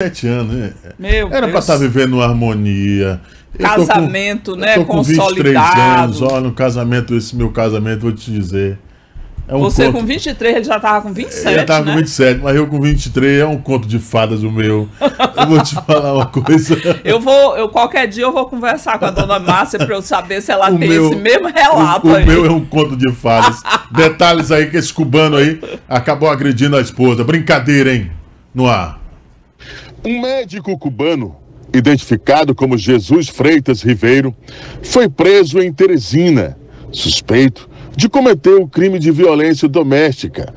sete anos, né? Meu Era para pra estar tá vivendo harmonia. Casamento, com, né? com tô com 23 né, anos, olha, no casamento, esse meu casamento, vou te dizer. É um Você conto... com 23, ele já tava com 27. Ele tava né? com 27, mas eu com 23 é um conto de fadas o meu. Eu vou te falar uma coisa. eu vou, eu qualquer dia eu vou conversar com a dona Márcia para eu saber se ela o tem meu, esse mesmo relato o, o aí. O meu é um conto de fadas. Detalhes aí que esse cubano aí acabou agredindo a esposa. Brincadeira, hein? No ar. Um médico cubano, identificado como Jesus Freitas Ribeiro, foi preso em Teresina, suspeito de cometer o um crime de violência doméstica.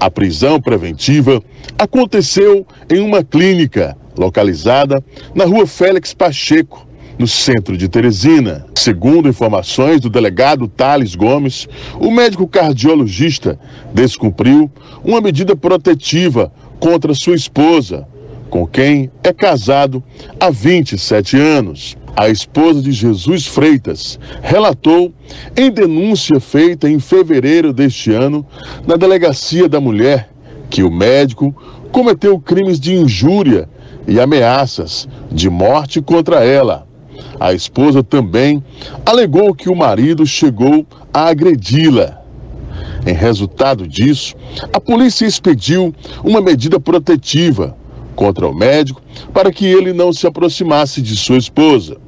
A prisão preventiva aconteceu em uma clínica localizada na rua Félix Pacheco, no centro de Teresina. Segundo informações do delegado Thales Gomes, o médico cardiologista descumpriu uma medida protetiva contra sua esposa com quem é casado há 27 anos. A esposa de Jesus Freitas relatou em denúncia feita em fevereiro deste ano na delegacia da mulher que o médico cometeu crimes de injúria e ameaças de morte contra ela. A esposa também alegou que o marido chegou a agredi-la. Em resultado disso, a polícia expediu uma medida protetiva contra o médico para que ele não se aproximasse de sua esposa.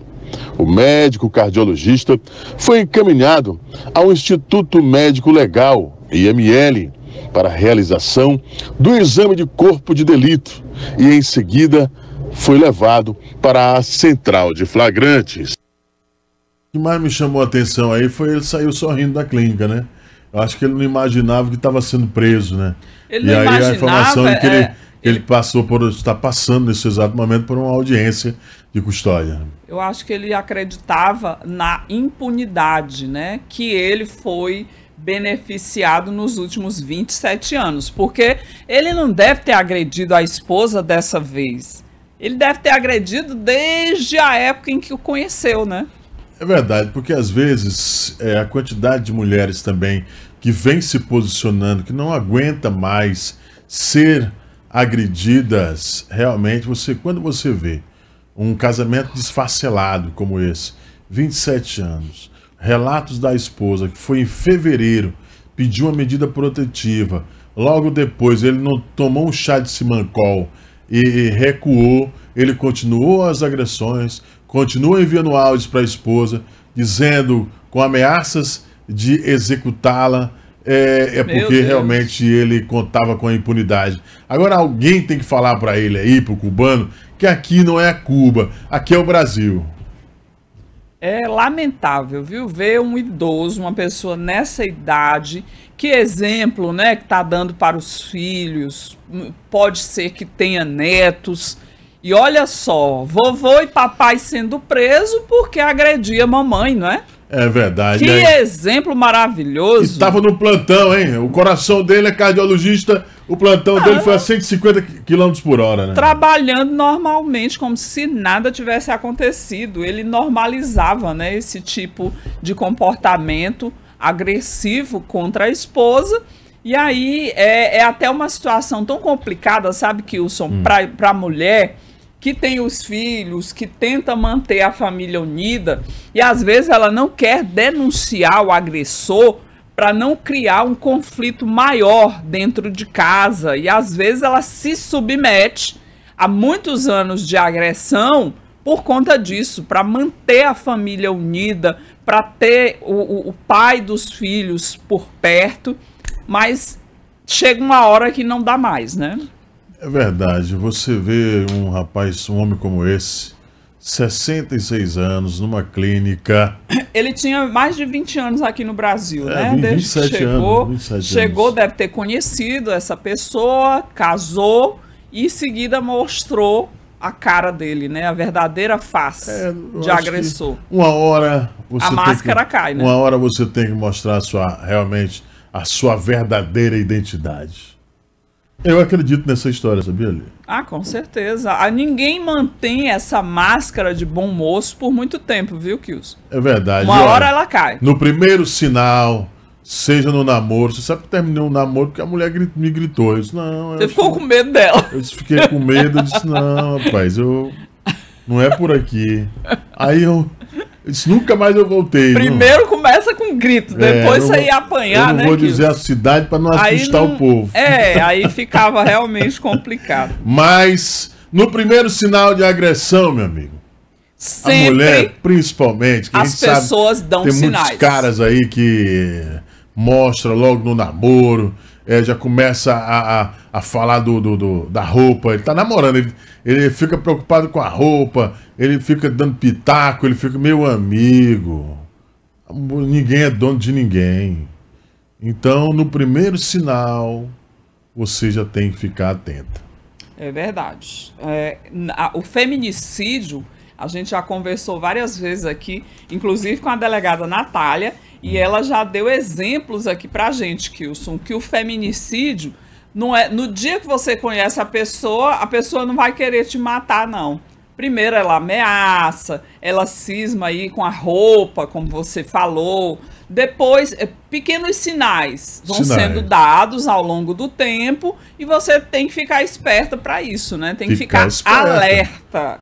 O médico cardiologista foi encaminhado ao Instituto Médico Legal, IML, para a realização do exame de corpo de delito e, em seguida, foi levado para a central de flagrantes. O que mais me chamou a atenção aí foi ele saiu sorrindo da clínica, né? Eu acho que ele não imaginava que estava sendo preso, né? Ele e aí imaginava, a informação é que ele é ele passou por está passando nesse exato momento por uma audiência de custódia. Eu acho que ele acreditava na impunidade, né, que ele foi beneficiado nos últimos 27 anos, porque ele não deve ter agredido a esposa dessa vez. Ele deve ter agredido desde a época em que o conheceu, né? É verdade, porque às vezes é, a quantidade de mulheres também que vem se posicionando, que não aguenta mais ser agredidas, realmente você quando você vê um casamento desfacelado como esse, 27 anos, relatos da esposa que foi em fevereiro pediu uma medida protetiva, logo depois ele não tomou um chá de simancol e recuou, ele continuou as agressões, continua enviando áudios para a esposa dizendo com ameaças de executá-la é, é porque realmente ele contava com a impunidade. Agora alguém tem que falar para ele aí, pro cubano, que aqui não é a Cuba, aqui é o Brasil. É lamentável, viu? Ver um idoso, uma pessoa nessa idade, que exemplo, né, que tá dando para os filhos, pode ser que tenha netos. E olha só, vovô e papai sendo preso porque agredia mamãe, não é? É verdade. Que né? exemplo maravilhoso. Estava no plantão, hein? O coração dele é cardiologista, o plantão ah, dele foi a 150 ah. km por hora, né? Trabalhando normalmente, como se nada tivesse acontecido. Ele normalizava, né, esse tipo de comportamento agressivo contra a esposa. E aí é, é até uma situação tão complicada, sabe, Wilson? hum. para a mulher que tem os filhos, que tenta manter a família unida e às vezes ela não quer denunciar o agressor para não criar um conflito maior dentro de casa e às vezes ela se submete a muitos anos de agressão por conta disso, para manter a família unida, para ter o, o pai dos filhos por perto, mas chega uma hora que não dá mais, né? É verdade. Você vê um rapaz, um homem como esse, 66 anos, numa clínica. Ele tinha mais de 20 anos aqui no Brasil, é, né? Desde que chegou, anos, chegou, anos. deve ter conhecido essa pessoa, casou e em seguida mostrou a cara dele, né? A verdadeira face é, de agressor. Uma hora você a máscara que, cai, né? Uma hora você tem que mostrar a sua realmente a sua verdadeira identidade. Eu acredito nessa história, sabia, Ali? Ah, com certeza. Ah, ninguém mantém essa máscara de bom moço por muito tempo, viu, Kilson? É verdade. Uma olha, hora ela cai. No primeiro sinal, seja no namoro, você sabe que terminei um namoro porque a mulher me gritou. Eu disse, não. Você ficou com medo dela? Eu disse, fiquei com medo. Eu disse, não, rapaz, eu. Não é por aqui. Aí eu. eu disse, nunca mais eu voltei. Primeiro não. começa um grito, é, depois você sair apanhar, eu não né, vou dizer a cidade para não assustar não... o povo. É, aí ficava realmente complicado. Mas no primeiro sinal de agressão, meu amigo, Sempre a mulher, principalmente, que as pessoas sabe, dão tem sinais. muitos caras aí que mostra logo no namoro, é, já começa a, a, a falar do, do, do, da roupa, ele tá namorando, ele, ele fica preocupado com a roupa, ele fica dando pitaco, ele fica meu amigo. Ninguém é dono de ninguém. Então, no primeiro sinal, você já tem que ficar atenta. É verdade. É, a, o feminicídio, a gente já conversou várias vezes aqui, inclusive com a delegada Natália, e hum. ela já deu exemplos aqui pra gente, Kilson, que o feminicídio não é. No dia que você conhece a pessoa, a pessoa não vai querer te matar, não. Primeiro, ela ameaça, ela cisma aí com a roupa, como você falou. Depois, eh, pequenos sinais vão sinais. sendo dados ao longo do tempo e você tem que ficar esperta para isso, né? Tem que ficar alerta.